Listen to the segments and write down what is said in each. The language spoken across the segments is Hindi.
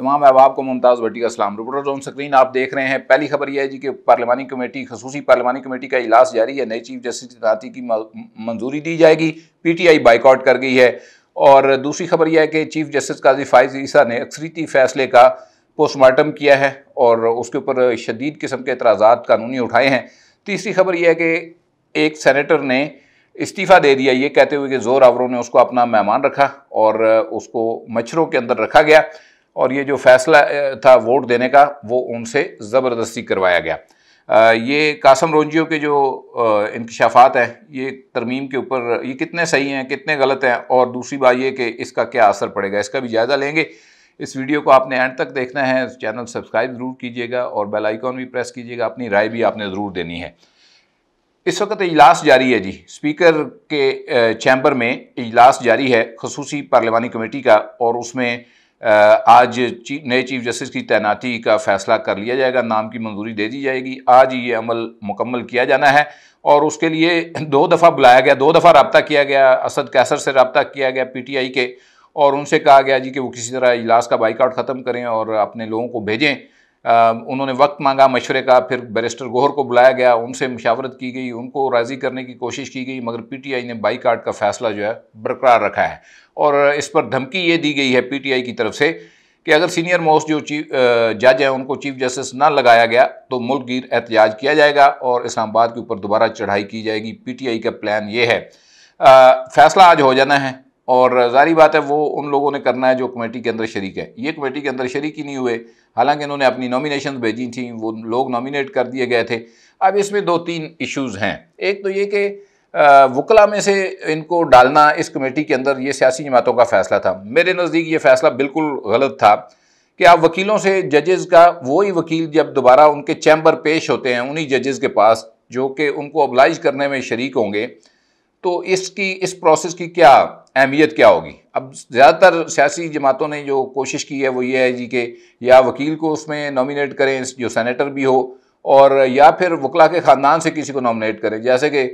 तमाम अहबाब को मुमताज़ भट्टी का सलाम रिपोर्टर जोन स्क्रीन आप देख रहे हैं पहली खबर यह है जी कि पार्लिमानी कमेटी खसूसी पार्लिमानी कमेटी का इजलास जारी है नए चीफ जस्टिस तैनाती की मंजूरी दी जाएगी पी टी आई बाइकआउट कर गई है और दूसरी खबर यह है कि चीफ जस्टिस काजी फाइज ईसा ने अक्सरीती फैसले का पोस्टमार्टम किया है और उसके ऊपर शदीद किस्म के एतराज़ा कानूनी उठाए हैं तीसरी खबर यह है कि एक सैनिटर ने इस्तीफ़ा दे दिया ये कहते हुए कि जोर आवरों ने उसको अपना मेहमान रखा और उसको मच्छरों के अंदर रखा गया और ये जो फैसला था वोट देने का वो उनसे ज़बरदस्ती करवाया गया ये कासम रोंजियो के जो इंकशाफात हैं ये तरमीम के ऊपर ये कितने सही हैं कितने गलत हैं और दूसरी बात ये कि इसका क्या असर पड़ेगा इसका भी जायज़ा लेंगे इस वीडियो को आपने एंड तक देखना है चैनल सब्सक्राइब ज़रूर कीजिएगा और बेल आइकॉन भी प्रेस कीजिएगा अपनी राय भी आपने ज़रूर देनी है इस वक्त इजलास जारी है जी स्पीकर के चैम्बर में इजलास जारी है खसूसी पार्लियामानी कमेटी का और उसमें आज ची, नए चीफ जस्टिस की तैनाती का फैसला कर लिया जाएगा नाम की मंजूरी दे दी जाएगी आज ये अमल मुकम्मल किया जाना है और उसके लिए दो दफ़ा बुलाया गया दो दफ़ा रबता किया गया असद कैसर से रबता किया गया पीटीआई के और उनसे कहा गया जी कि वो किसी तरह इजलास का बाइकआउट ख़त्म करें और अपने लोगों को भेजें उन्होंने वक्त मांगा मशवरे का फिर बैरिस्टर गोहर को बुलाया गया उनसे मशावरत की गई उनको राज़ी करने की कोशिश की गई मगर पीटीआई ने बाई का फैसला जो है बरकरार रखा है और इस पर धमकी ये दी गई है पीटीआई की तरफ से कि अगर सीनियर मोस्ट जो चीफ जज हैं उनको चीफ जस्टिस ना लगाया गया तो गिर एहतजाज किया जाएगा और इस्लामाबाद के ऊपर दोबारा चढ़ाई की जाएगी पी का प्लान ये है आ, फैसला आज हो जाना है और जारी बात है वो उन लोगों ने करना है जो कमेटी के अंदर शरीक है ये कमेटी के अंदर शरीक ही नहीं हुए हालांकि इन्होंने अपनी नॉमिनेशन भेजी थी वो लोग नॉमिनेट कर दिए गए थे अब इसमें दो तीन इश्यूज़ हैं एक तो ये कि वकला में से इनको डालना इस कमेटी के अंदर ये सियासी जमातों का फ़ैसला था मेरे नज़दीक ये फ़ैसला बिल्कुल गलत था कि आप वकीलों से जजेस का वही वकील जब दोबारा उनके चैम्बर पेश होते हैं उन्हीं जजेस के पास जो कि उनको अबलाइज करने में शरीक होंगे तो इसकी इस प्रोसेस की क्या अहमियत क्या होगी अब ज़्यादातर सियासी जमातों ने जो कोशिश की है वो ये है जी कि या वकील को उसमें नॉमिनेट करें जो सेनेटर भी हो और या फिर वकला के ख़ानदान से किसी को नॉमिनेट करें जैसे कि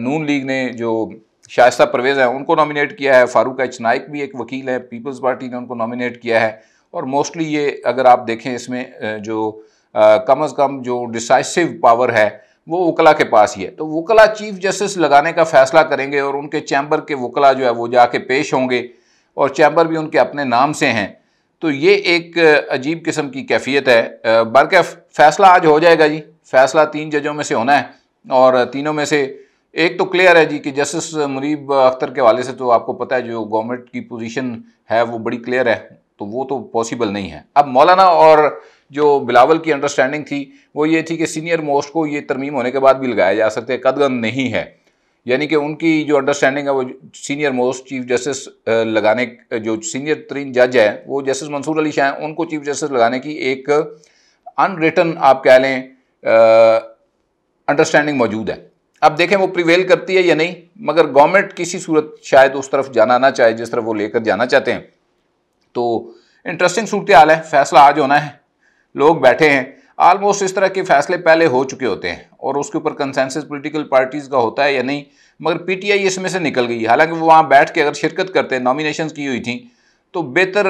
नून लीग ने जो शाइस्ता परवेज़ हैं उनको नॉमिनेट किया है फारूक एच नाइक भी एक वकील है पीपल्स पार्टी ने उनको नॉमिनेट किया है और मोस्टली ये अगर आप देखें इसमें जो कम अज़ कम जो डिसाइसिव पावर है वो वकला के पास ही है तो वकला चीफ जस्टिस लगाने का फैसला करेंगे और उनके चैम्बर के वकला जो है वो जाके पेश होंगे और चैम्बर भी उनके अपने नाम से हैं तो ये एक अजीब किस्म की कैफियत है बल्कि फैसला आज हो जाएगा जी फैसला तीन जजों में से होना है और तीनों में से एक तो क्लियर है जी कि जस्टिस मुरीब अख्तर के हवाले से तो आपको पता है जो गवर्नमेंट की पोजीशन है वो बड़ी क्लियर है तो वो तो पॉसिबल नहीं है अब मौलाना और जो बिलावल की अंडरस्टैंडिंग थी वो ये थी कि सीनियर मोस्ट को ये तरमीम होने के बाद भी लगाया जा सकते हैं कदगन नहीं है यानी कि उनकी जो अंडरस्टैंडिंग है वो सीनियर मोस्ट चीफ जस्टिस लगाने जो सीनियर तरीन जज है वो जस्टिस मंसूर अली शाह हैं उनको चीफ जस्टिस लगाने की एक अनरिटन आप कह लें अंडरस्टैंडिंग मौजूद है अब देखें वो प्रिवेल करती है या नहीं मगर गवर्नमेंट किसी सूरत शायद उस तरफ जाना ना चाहे जिस तरफ वो लेकर जाना चाहते हैं तो इंटरेस्टिंग सूरत हाल है फैसला आज होना है लोग बैठे हैं आलमोस्ट इस तरह के फैसले पहले हो चुके होते हैं और उसके ऊपर कंसेंसस पॉलिटिकल पार्टीज़ का होता है या नहीं मगर पीटीआई इसमें से निकल गई हालांकि वो वहाँ बैठ के अगर शिरकत करते नॉमिनेशन की हुई थी तो बेहतर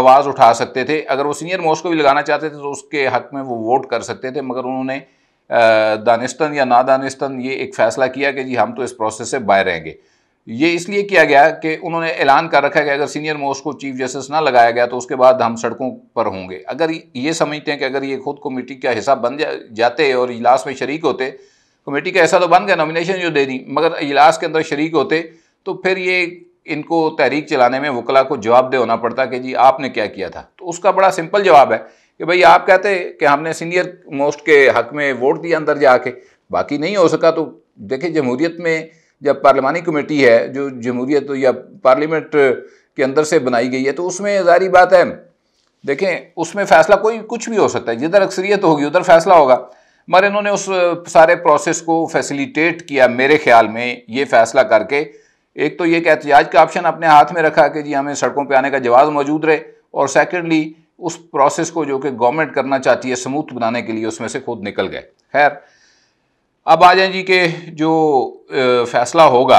आवाज़ उठा सकते थे अगर वो सीनियर मोस्ट को भी लगाना चाहते थे तो उसके हक में वो वोट कर सकते थे मगर उन्होंने दानिस्तन या नादानिस्तन ये एक फ़ैसला किया कि जी हम तो इस प्रोसेस से बाहर रहेंगे ये इसलिए किया गया कि उन्होंने ऐलान कर रखा है कि अगर सीनियर मोस्ट को चीफ जस्टिस ना लगाया गया तो उसके बाद हम सड़कों पर होंगे अगर ये समझते हैं कि अगर ये खुद कमेटी का हिस्सा बन जा, जाते और इजलास में शरीक होते कमेटी का हिस्सा तो बन गया नॉमिनेशन जो दे दी मगर इजलास के अंदर शरीक होते तो फिर ये इनको तहरीक चलाने में वकला को जवाब दे होना पड़ता कि जी आपने क्या किया था तो उसका बड़ा सिंपल जवाब है कि भाई आप कहते कि हमने सीनियर मोस्ट के हक में वोट दिया अंदर जाके बाकी नहीं हो सका तो देखिए जमहूरियत में जब पार्लिमानी कमेटी है जो जमहूरीत या पार्लियामेंट के अंदर से बनाई गई है तो उसमें जारी बात है देखें उसमें फ़ैसला कोई कुछ भी हो सकता है जिधर अक्सरियत होगी उधर फ़ैसला होगा मगर इन्होंने उस सारे प्रोसेस को फैसिलिटेट किया मेरे ख्याल में ये फ़ैसला करके एक तो ये एक एहतजाज का ऑप्शन अपने हाथ में रखा कि जी हमें सड़कों पर आने का जवाब मौजूद रहे और सेकेंडली उस प्रोसेस को जो कि गवर्नमेंट करना चाहती है स्मूथ बनाने के लिए उसमें से खुद निकल गए खैर अब आ जाए जी के जो फैसला होगा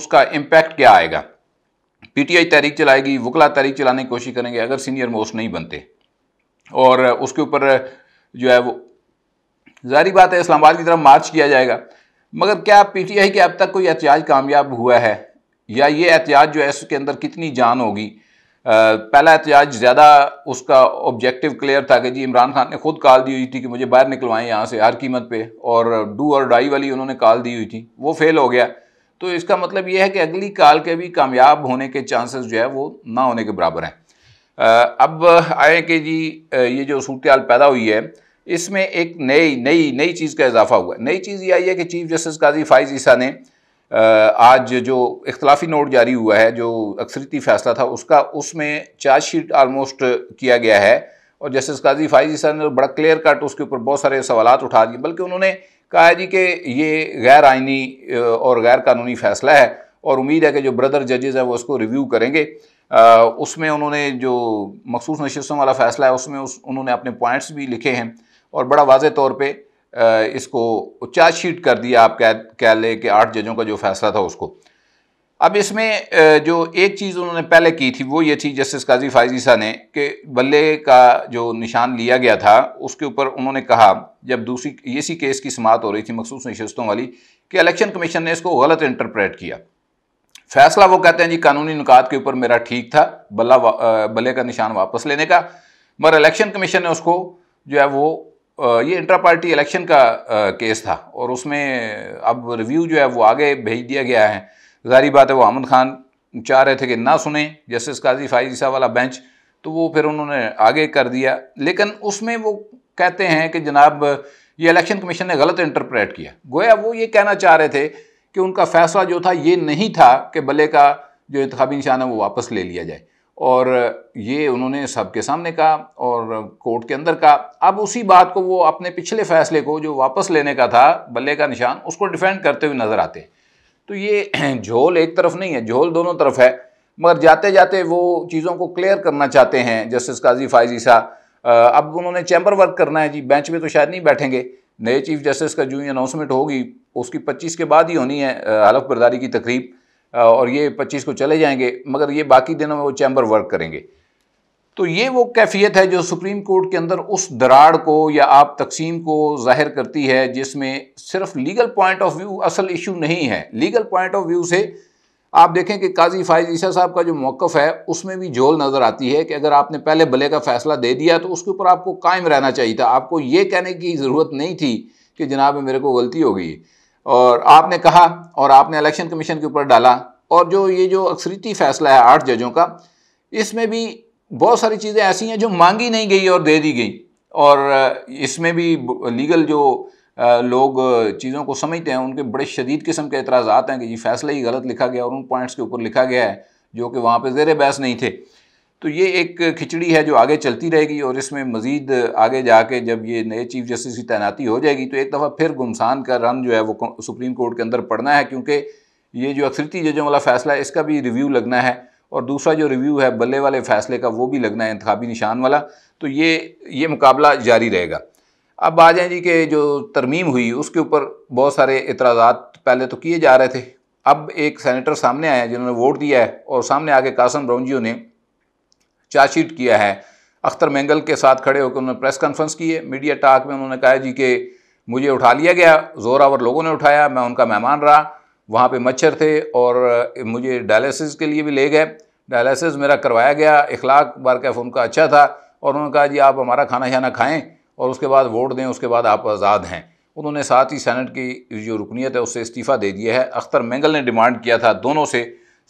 उसका इम्पैक्ट क्या आएगा पीटीआई तहरीक चलाएगी वकला तहरीक चलाने की कोशिश करेंगे अगर सीनियर मोस्ट नहीं बनते और उसके ऊपर जो है वो जारी बात है इस्लामाबाद की तरफ मार्च किया जाएगा मगर क्या पीटीआई के अब तक कोई एहतियात कामयाब हुआ है या ये एहतियात जो है इसके अंदर कितनी जान होगी पहला एहतजाज ज़्यादा उसका ऑब्जेक्टिव क्लियर था कि जी इमरान खान ने खुद कॉल दी हुई थी कि मुझे बाहर निकलवाएं यहाँ से हर कीमत पे और डू और डाई वाली उन्होंने कॉल दी हुई थी वो फेल हो गया तो इसका मतलब यह है कि अगली कॉल के भी कामयाब होने के चांसेस जो है वो ना होने के बराबर हैं अब आए कि जी ये जो सूरत पैदा हुई है इसमें एक नई नई नई चीज़ का इजाफा हुआ नई चीज़ ये आई है कि चीफ जस्टिस काजी फाइज ईसा ने आज जो इख्तलाफी नोट जारी हुआ है जो अक्सरती फैसला था उसका उसमें चार्ज शीट आलमोस्ट किया गया है और जस्टिस काजी फाइजी सर ने बड़ा क्लियर कट उसके ऊपर बहुत सारे सवाल उठा दिए बल्कि उन्होंने कहा है जी कि ये गैर आइनी और गैर कानूनी फैसला है और उम्मीद है कि जो ब्रदर जजेज़ हैं वो उसको रिव्यू करेंगे उसमें उन्होंने जो मखसूस नशस्तों वाला फ़ैसला है उसमें उस उन्होंने अपने पॉइंट्स भी लिखे हैं और बड़ा वाज तौर पर इसको चार्जशीट कर दिया आप कह कह लें कि आठ जजों का जो फैसला था उसको अब इसमें जो एक चीज़ उन्होंने पहले की थी वो ये थी जस्टिस काजी फायजीसा ने कि बल्ले का जो निशान लिया गया था उसके ऊपर उन्होंने कहा जब दूसरी इसी केस की समात हो रही थी मखसूस नशस्तों वाली कि इलेक्शन कमीशन ने इसको गलत इंटरप्रेट किया फैसला वो कहते हैं जी कानूनी नुकात के ऊपर मेरा ठीक था बल्ला बल्ले का निशान वापस लेने का मगर इलेक्शन कमीशन ने उसको जो है वो ये इंट्रा पार्टी इलेक्शन का केस था और उसमें अब रिव्यू जो है वो आगे भेज दिया गया है जारी बात है वो आमद खान चाह रहे थे कि ना सुने जस्टिस काजी फाइजी साहब वाला बेंच तो वो फिर उन्होंने आगे कर दिया लेकिन उसमें वो कहते हैं कि जनाब ये इलेक्शन कमीशन ने गलत इंटरप्रेट किया गोया वो ये कहना चाह रहे थे कि उनका फैसला जो था ये नहीं था कि बल्ले का जो इंतबी निशान है वो वापस ले लिया जाए और ये उन्होंने सबके सामने कहा और कोर्ट के अंदर कहा अब उसी बात को वो अपने पिछले फैसले को जो वापस लेने का था बल्ले का निशान उसको डिफेंड करते हुए नज़र आते तो ये झोल एक तरफ नहीं है झोल दोनों तरफ है मगर जाते जाते वो चीज़ों को क्लियर करना चाहते हैं जस्टिस काजी फायजी साहब अब उन्होंने चैम्बर वर्क करना है जी बेंच में तो शायद नहीं बैठेंगे नए चीफ जस्टिस का जो अनाउंसमेंट होगी उसकी पच्चीस के बाद ही होनी है हलफ बर्दारी की तकरीब और ये पच्चीस को चले जाएंगे मगर ये बाकी दिनों में वो चैम्बर वर्क करेंगे तो ये वो कैफियत है जो सुप्रीम कोर्ट के अंदर उस दराड़ को या आप तकसीम को जाहिर करती है जिसमें सिर्फ लीगल पॉइंट ऑफ व्यू असल इशू नहीं है लीगल पॉइंट ऑफ व्यू से आप देखें कि काजी फायज ईसा साहब का जो मौक़ है उसमें भी झोल नज़र आती है कि अगर आपने पहले भले का फ़ैसला दे दिया तो उसके ऊपर आपको कायम रहना चाहिए था आपको ये कहने की ज़रूरत नहीं थी कि जनाब मेरे को गलती हो गई और आपने कहा और आपने इलेक्शन कमीशन के ऊपर डाला और जो ये जो अक्सरीती फैसला है आठ जजों का इसमें भी बहुत सारी चीज़ें ऐसी हैं जो मांगी नहीं गई और दे दी गई और इसमें भी लीगल जो लोग चीज़ों को समझते हैं उनके बड़े शदीद किस्म के एतराज़ आते हैं कि ये फैसला ही गलत लिखा गया और उन पॉइंट्स के ऊपर लिखा गया है जो कि वहाँ पर ज़ेर बहस नहीं थे तो ये एक खिचड़ी है जो आगे चलती रहेगी और इसमें मज़ीद आगे जाके जब ये नए चीफ जस्टिस की तैनाती हो जाएगी तो एक दफ़ा फिर गुमसान का रन जो है वो सुप्रीम कोर्ट के अंदर पड़ना है क्योंकि ये जो अक्सरती जजों वाला फ़ैसला है इसका भी रिव्यू लगना है और दूसरा जो रिव्यू है बल्ले वाले फ़ैसले का वो भी लगना है इंतबी निशान वाला तो ये ये मुकाबला जारी रहेगा अब आ जाए जी के जो तरमीम हुई उसके ऊपर बहुत सारे इतराजा पहले तो किए जा रहे थे अब एक सैनिटर सामने आया जिन्होंने वोट दिया है और सामने आके कासम ब्राउनजियो ने चार्जशीट किया है अख्तर मैंगल के साथ खड़े होकर उन्होंने प्रेस कॉन्फ्रेंस की है मीडिया टाक में उन्होंने कहा जी कि मुझे उठा लिया गया जोरावर लोगों ने उठाया मैं उनका मेहमान रहा वहाँ पे मच्छर थे और मुझे डायलिसिस के लिए भी ले गए डायलिसिस मेरा करवाया गया इखलाक बार कैफ उनका अच्छा था और उन्होंने कहा जी आप हमारा खाना छाना खाएँ और उसके बाद वोट दें उसके बाद आप आज़ाद हैं उन्होंने साथ ही सेनेट की जो रुकनीत है उससे इस्तीफ़ा दे दिया है अख्तर मैंगल ने डिमांड किया था दोनों से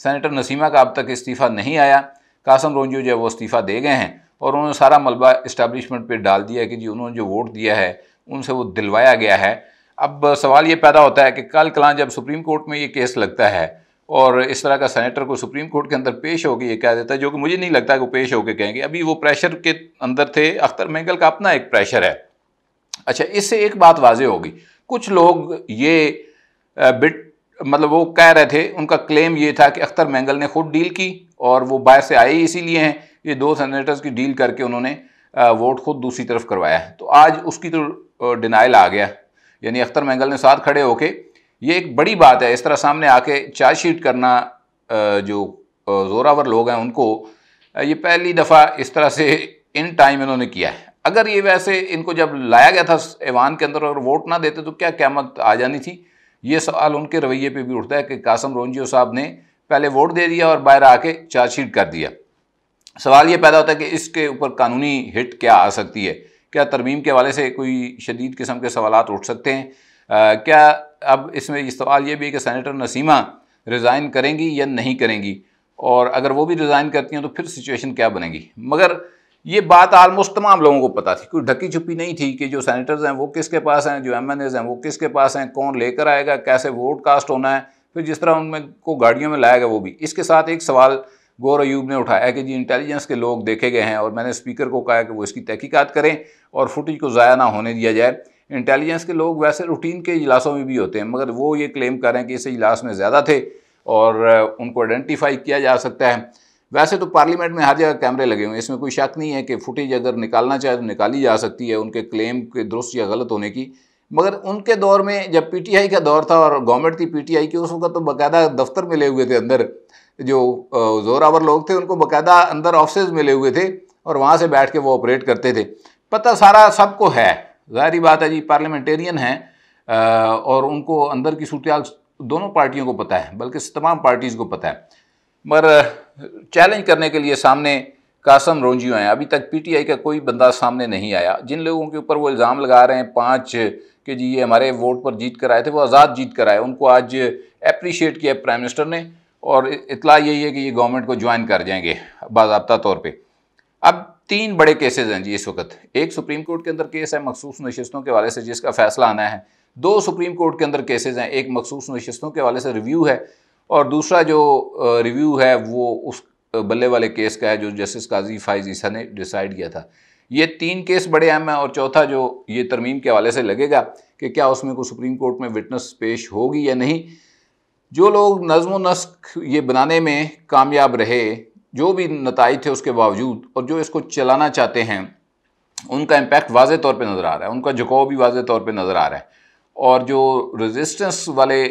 सेनेटर नसीमा का अब तक इस्तीफ़ा नहीं आया कासम रोनजू जो है वो इस्तीफ़ा दे गए हैं और उन्होंने सारा मलबा इस्टबलिशमेंट पर डाल दिया कि जी उन्होंने जो वोट दिया है उनसे वो दिलवाया गया है अब सवाल ये पैदा होता है कि कल कलां जब सुप्रीम कोर्ट में ये केस लगता है और इस तरह का सेनेटर को सुप्रीम कोर्ट के अंदर पेश होकर ये कह देता है जो कि मुझे नहीं लगता कि वो पेश होकर कहेंगे अभी वो प्रेशर के अंदर थे अख्तर मेंगल का अपना एक प्रेशर है अच्छा इससे एक बात वाजे होगी कुछ लोग ये बिट मतलब वो कह रहे थे उनका क्लेम ये था कि अख्तर मैंगल ने खुद डील की और वो बाहर से आए इसीलिए हैं ये दो सेनेटर्स की डील करके उन्होंने वोट खुद दूसरी तरफ करवाया है तो आज उसकी तो डिनाइल आ गया यानी अख्तर मैंगल ने साथ खड़े होके ये एक बड़ी बात है इस तरह सामने आके चार्जशीट करना जो जोरावर लोग हैं उनको ये पहली दफ़ा इस तरह से इन टाइम इन्होंने किया है अगर ये वैसे इनको जब लाया गया था ऐवान के अंदर और वोट ना देते तो क्या क्यामत आ जानी थी ये सवाल उनके रवैये पे भी उठता है कि कासम रोनजियो साहब ने पहले वोट दे दिया और बाहर आके चार्जशीट कर दिया सवाल ये पैदा होता है कि इसके ऊपर कानूनी हिट क्या आ सकती है क्या तरमीम के हवाले से कोई शदीद किस्म के सवाल उठ सकते हैं आ, क्या अब इसमें सवाल ये भी है कि सैनिटर नसीमा रिज़ाइन करेंगी या नहीं करेंगी और अगर वो भी रिज़ाइन करती हैं तो फिर सिचुएशन क्या बनेगी मगर ये बात ऑलमोस्ट तमाम लोगों को पता थी कोई ढकी छुपी नहीं थी कि जो सैनिटर्स हैं वो किसके पास हैं जो एम हैं वो किसके पास हैं कौन लेकर आएगा कैसे वोट कास्ट होना है फिर जिस तरह उनमें को गाड़ियों में लाया गया वो भी इसके साथ एक सवाल गौर अयूब ने उठाया कि जी इंटेलिजेंस के लोग देखे गए हैं और मैंने स्पीकर को कहा कि वो इसकी तहकीकत करें और फुटेज को ज़ाया ना होने दिया जाए इंटेलिजेंस के लोग वैसे रूटीन के इजलासों में भी होते हैं मगर वो ये क्लेम करें कि इस इजलास में ज़्यादा थे और उनको आइडेंटिफाई किया जा सकता है वैसे तो पार्लियामेंट में हर जगह कैमरे लगे हुए हैं इसमें कोई शक नहीं है कि फुटेज अगर निकालना चाहे तो निकाली जा सकती है उनके क्लेम के दुरुस्त या गलत होने की मगर उनके दौर में जब पीटीआई का दौर था और गवर्नमेंट थी पीटीआई की उस वक्त तो बाकायदा दफ्तर मिले हुए थे अंदर जो जोरावर लोग थे उनको बाकायदा अंदर ऑफिस मिले हुए थे और वहाँ से बैठ के वो ऑपरेट करते थे पता सारा सबको है जाहरी बात है जी पार्लियामेंटेरियन है और उनको अंदर की सूरत दोनों पार्टियों को पता है बल्कि तमाम पार्टीज़ को पता है मगर चैलेंज करने के लिए सामने कासम रोंजियो हैं अभी तक पीटीआई का कोई बंदा सामने नहीं आया जिन लोगों के ऊपर वो इल्ज़ाम लगा रहे हैं पाँच कि जी ये हमारे वोट पर जीत कर आए थे वो आज़ाद जीत कर आए उनको आज अप्रिशिएट किया प्राइम मिनिस्टर ने और इतला यही है कि ये गवर्नमेंट को ज्वाइन कर जाएंगे बाबा तौर पर अब तीन बड़े केसेज हैं जी इस वक्त एक सुप्रीम कोर्ट के अंदर केस है मखसूस नशस्तों के वाले से जिसका फैसला आना है दो सुप्रीम कोर्ट के अंदर केसेज हैं एक मखसूस नशस्तों के वाले से रिव्यू है और दूसरा जो रिव्यू है वो उस बल्ले वाले केस का है जो जस्टिस काजी फाइज ईसा ने डिसाइड किया था ये तीन केस बड़े अहम हैं और चौथा जो ये तरमीम के हवाले से लगेगा कि क्या उसमें कोई सुप्रीम कोर्ट में विटनेस पेश होगी या नहीं जो लोग नज़म नस्क ये बनाने में कामयाब रहे जो भी नतज थे उसके बावजूद और जो इसको चलाना चाहते हैं उनका इम्पैक्ट वाज तौर पर नज़र आ रहा है उनका झुकाव भी वाज तौर पर नज़र आ रहा है और जो रेजिस्टेंस वाले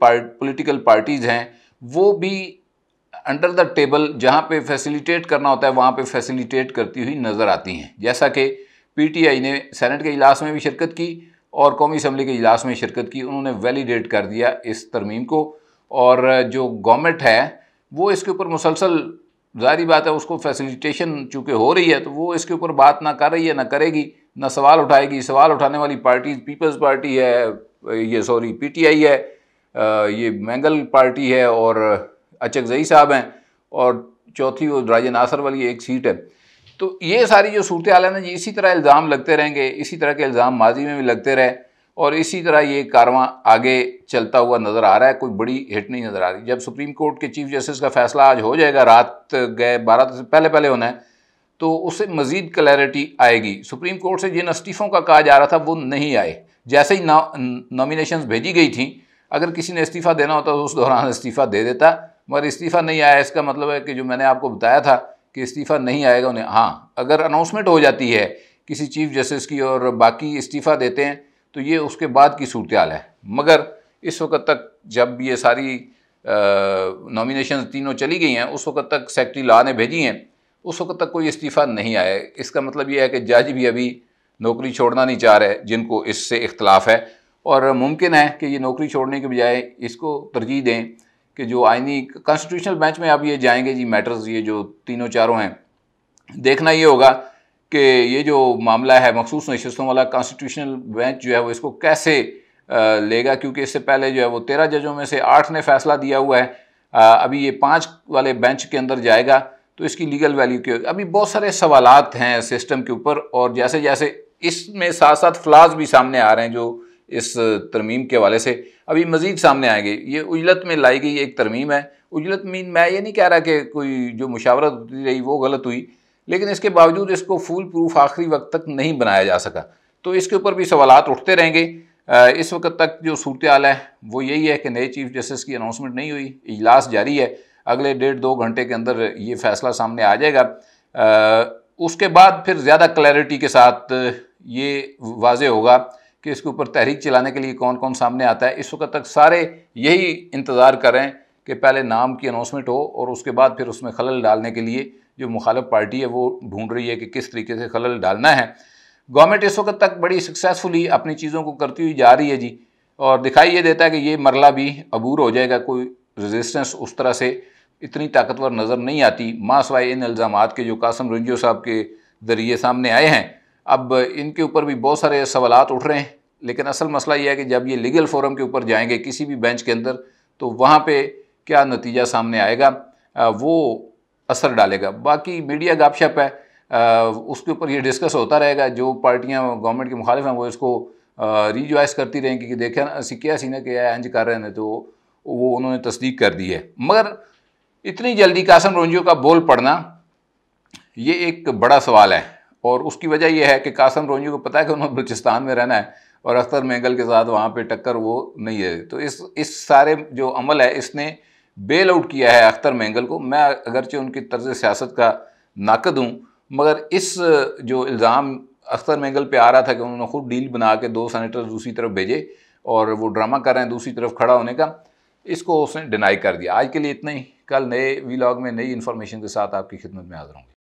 पार्ट पोलिटिकल पार्टीज़ हैं वो भी अंडर द टेबल जहाँ पे फैसिलिटेट करना होता है वहाँ पे फैसिलिटेट करती हुई नज़र आती हैं जैसा कि पीटीआई ने सेनेट के इजलास में भी शिरकत की और कौमी असम्बली के इजलास में शिरकत की उन्होंने वैलिडेट कर दिया इस तरमीम को और जो गवर्नमेंट है वो इसके ऊपर मुसलसल जारी बात है उसको फैसिलिटेशन चूँकि हो रही है तो वो इसके ऊपर बात ना कर रही है ना करेगी ना सवाल उठाएगी सवाल उठाने वाली पार्टी पीपल्स पार्टी है ये सॉरी पीटीआई है ये मैंगल पार्टी है और अचक जई साहब हैं और चौथी वो राजन आसर वाली एक सीट है तो ये सारी जो सूरत आल है ना जी इसी तरह इल्ज़ाम लगते रहेंगे इसी तरह के इल्ज़ाम माजी में भी लगते रहे और इसी तरह ये कारवां आगे चलता हुआ नज़र आ रहा है कोई बड़ी हिट नहीं नज़र आ रही जब सुप्रीम कोर्ट के चीफ जस्टिस का फैसला आज हो जाएगा रात गए बारह से पहले पहले होना है तो उससे मज़ीद क्लैरिटी आएगी सुप्रीम कोर्ट से जिन इस्तीफ़ों का कहा जा रहा था वो नहीं आए जैसे ही नॉमिनेशंस भेजी गई थी अगर किसी ने इस्तीफ़ा देना होता तो उस दौरान इस्तीफ़ा दे देता मगर इस्तीफ़ा नहीं आया इसका मतलब है कि जो मैंने आपको बताया था कि इस्तीफ़ा नहीं आएगा उन्हें हाँ अगर अनाउंसमेंट हो जाती है किसी चीफ जस्टिस की और बाकी इस्तीफ़ा देते हैं तो ये उसके बाद की सूरत है मगर इस वक्त तक जब ये सारी नॉमिनेशन तीनों चली गई हैं उस वक्त तक सेक्रेटरी ला ने भेजी हैं उस वक्त तक कोई इस्तीफ़ा नहीं आया इसका मतलब ये है कि जज भी अभी नौकरी छोड़ना नहीं चाह रहे जिनको इससे इख्तलाफ है और मुमकिन है कि ये नौकरी छोड़ने के बजाय इसको तरजीह दें कि जो आइनी कॉन्स्टिट्यूशनल बेंच में आप ये जाएंगे जी मैटर्स ये जो तीनों चारों हैं देखना ये होगा कि ये जो मामला है मखसूस नशस्तों वाला कॉन्स्टिट्यूशनल बेंच जो है वो इसको कैसे लेगा क्योंकि इससे पहले जो है वो तेरह जजों में से आठ ने फैसला दिया हुआ है अभी ये पाँच वाले बेंच के अंदर जाएगा तो इसकी लीगल वैल्यू क्यों अभी बहुत सारे सवाल हैं सिस्टम के ऊपर और जैसे जैसे इसमें साथ साथ फ्लाज भी सामने आ रहे हैं जो इस तरमीम के हवाले से अभी मज़ीद सामने आएंगे ये उजलत में लाई गई एक तरमीम है उजलत मीन मैं ये नहीं कह रहा कि कोई जो मुशावरत रही वो गलत हुई लेकिन इसके बावजूद इसको फुल प्रूफ आखिरी वक्त तक नहीं बनाया जा सका तो इसके ऊपर भी सवाल उठते रहेंगे इस वक्त तक जो सूरत हाल है वो यही है कि नए चीफ जस्टिस की अनाउंसमेंट नहीं हुई इजलास जारी है अगले डेढ़ दो घंटे के अंदर ये फैसला सामने आ जाएगा उसके बाद फिर ज़्यादा क्लैरिटी के साथ ये वाजे होगा कि इसके ऊपर तहरीक चलाने के लिए कौन कौन सामने आता है इस वक्त तक सारे यही इंतज़ार करें कि पहले नाम की अनाउंसमेंट हो और उसके बाद फिर उसमें खलल डालने के लिए जो मुखालफ पार्टी है वो ढूंढ रही है कि किस तरीके से खलल डालना है गवर्नमेंट इस वक्त तक बड़ी सक्सेसफुली अपनी चीज़ों को करती हुई जा रही है जी और दिखाई ये देता है कि ये मरला भी अबूर हो जाएगा कोई रेजिस्टेंस उस तरह से इतनी ताकतवर नज़र नहीं आती माँ सवाए इन इल्ज़ाम के जो कासम रंजो साहब के ज़रिए सामने आए हैं अब इनके ऊपर भी बहुत सारे सवाल उठ रहे हैं लेकिन असल मसला यह है कि जब ये लीगल फोरम के ऊपर जाएंगे किसी भी बेंच के अंदर तो वहाँ पे क्या नतीजा सामने आएगा वो असर डालेगा बाकी मीडिया गपशप है आ, उसके ऊपर ये डिस्कस होता रहेगा जो पार्टियाँ गवर्नमेंट के मुखालिफ हैं वो इसको रिजॉइस करती रहेंगी कि ना असी क्या सीना क्या इंज कर रहे हैं तो वो उन्होंने तस्दीक कर दी है मगर इतनी जल्दी कासम रोंजियो का बोल पड़ना ये एक बड़ा सवाल है और उसकी वजह यह है कि कासम रोंजियो को पता है कि उन्होंने बलूचिस्तान में रहना है और अख्तर मेंगल के साथ वहाँ पर टक्कर वो नहीं है तो इस इस सारे जो अमल है इसने बेल आउट किया है अख्तर मैंगल को मैं अगरचे उनकी तर्ज सियासत का नाकद हूँ मगर इस जो इल्ज़ाम अख्तर मैंगल पे आ रहा था कि उन्होंने खुद डील बना के दो सैनिटर दूसरी तरफ भेजे और वो ड्रामा कर रहे हैं दूसरी तरफ खड़ा होने का इसको उसने डिनाई कर दिया आज के लिए इतना ही कल नए वीलॉग में नई इन्फॉर्मेशन के साथ आपकी खिदमत में हाजिर होंगे